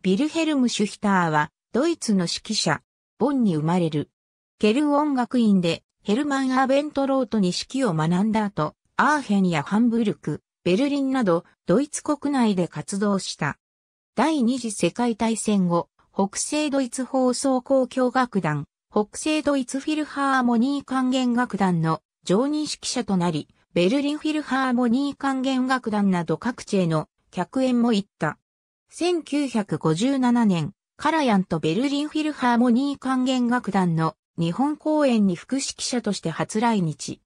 ビルヘルム・シュヒターは、ドイツの指揮者、ボンに生まれる。ケルン音楽院で、ヘルマン・アーベントロートに指揮を学んだ後、アーヘンやハンブルク、ベルリンなど、ドイツ国内で活動した。第二次世界大戦後、北西ドイツ放送交響楽団、北西ドイツフィルハーモニー管弦楽団の常任指揮者となり、ベルリンフィルハーモニー管弦楽団など各地への客演も行った。1957年、カラヤンとベルリンフィルハーモニー管弦楽団の日本公演に副指揮者として初来日。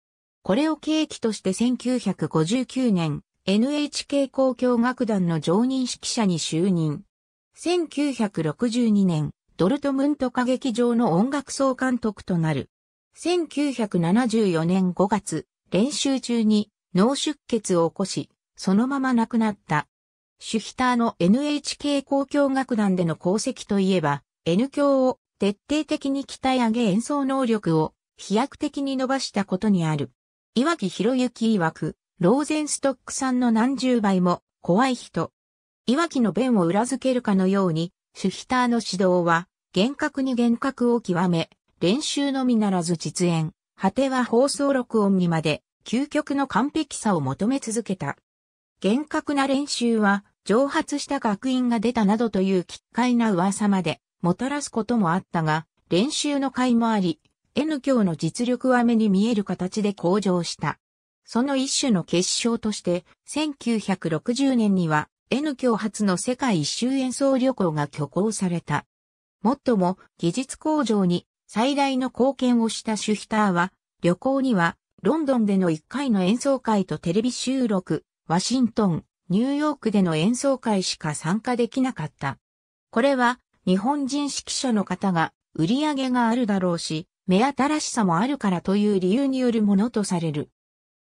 これを契機として1959年、NHK 交響楽団の常任指揮者に就任。1962年、ドルトムント歌劇場の音楽総監督となる。1974年5月、練習中に脳出血を起こし、そのまま亡くなった。シュヒターの NHK 交響楽団での功績といえば、N 響を徹底的に鍛え上げ演奏能力を飛躍的に伸ばしたことにある。岩木博之曰く、ローゼンストックさんの何十倍も怖い人。岩木の弁を裏付けるかのように、シュヒターの指導は厳格に厳格を極め、練習のみならず実演、果ては放送録音にまで究極の完璧さを求め続けた。厳格な練習は蒸発した学院が出たなどという奇怪な噂までもたらすこともあったが、練習の甲斐もあり、N 教の実力は目に見える形で向上した。その一種の結晶として、1960年には N 教初の世界一周演奏旅行が挙行された。もっとも、技術向上に最大の貢献をしたシュヒターは、旅行には、ロンドンでの1回の演奏会とテレビ収録、ワシントン、ニューヨークでの演奏会しか参加できなかった。これは日本人指揮者の方が売り上げがあるだろうし、目新しさもあるからという理由によるものとされる。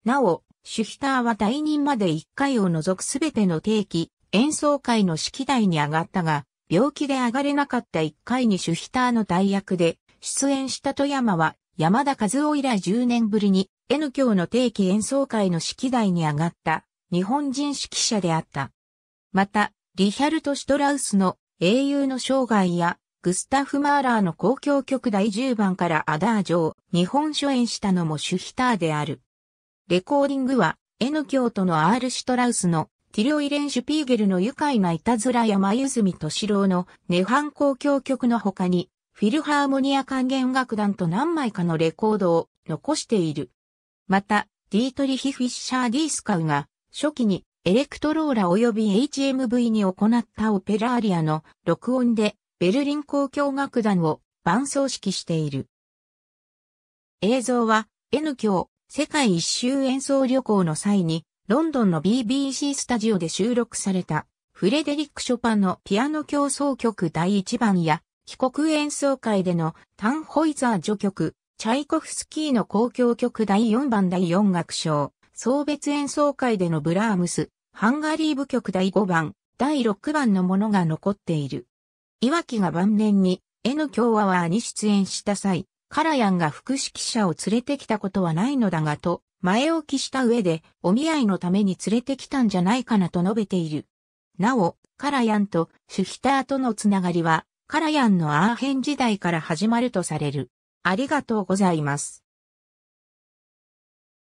なお、シュヒターは退任まで1回を除くすべての定期、演奏会の指揮台に上がったが、病気で上がれなかった1回にシュヒターの代役で出演した富山は、山田和夫以来10年ぶりに N 教の定期演奏会の指揮台に上がった日本人指揮者であった。また、リヒャルト・シュトラウスの英雄の生涯やグスタフ・マーラーの公共曲第10番からアダージョを日本初演したのもシュヒターである。レコーディングは N 京都のアール・シュトラウスのティロイレン・シュピーゲルの愉快ないたずらや泉敏郎のネハン公共曲の他に、フィルハーモニア管弦楽団と何枚かのレコードを残している。また、ディートリヒ・フィッシャー・ディースカウが初期にエレクトローラ及び HMV に行ったオペラアリアの録音でベルリン交響楽団を伴奏式している。映像は N 響世界一周演奏旅行の際にロンドンの BBC スタジオで収録されたフレデリック・ショパンのピアノ競争曲第1番や帰国演奏会でのタンホイザー序曲チャイコフスキーの交響曲第4番第4楽章送別演奏会でのブラームス、ハンガリー部曲第5番、第6番のものが残っている。岩木が晩年に N 共和はに出演した際、カラヤンが副指揮者を連れてきたことはないのだがと、前置きした上で、お見合いのために連れてきたんじゃないかなと述べている。なお、カラヤンとシュヒターとのつながりは、カラヤンのアーヘン時代から始まるとされる。ありがとうございます。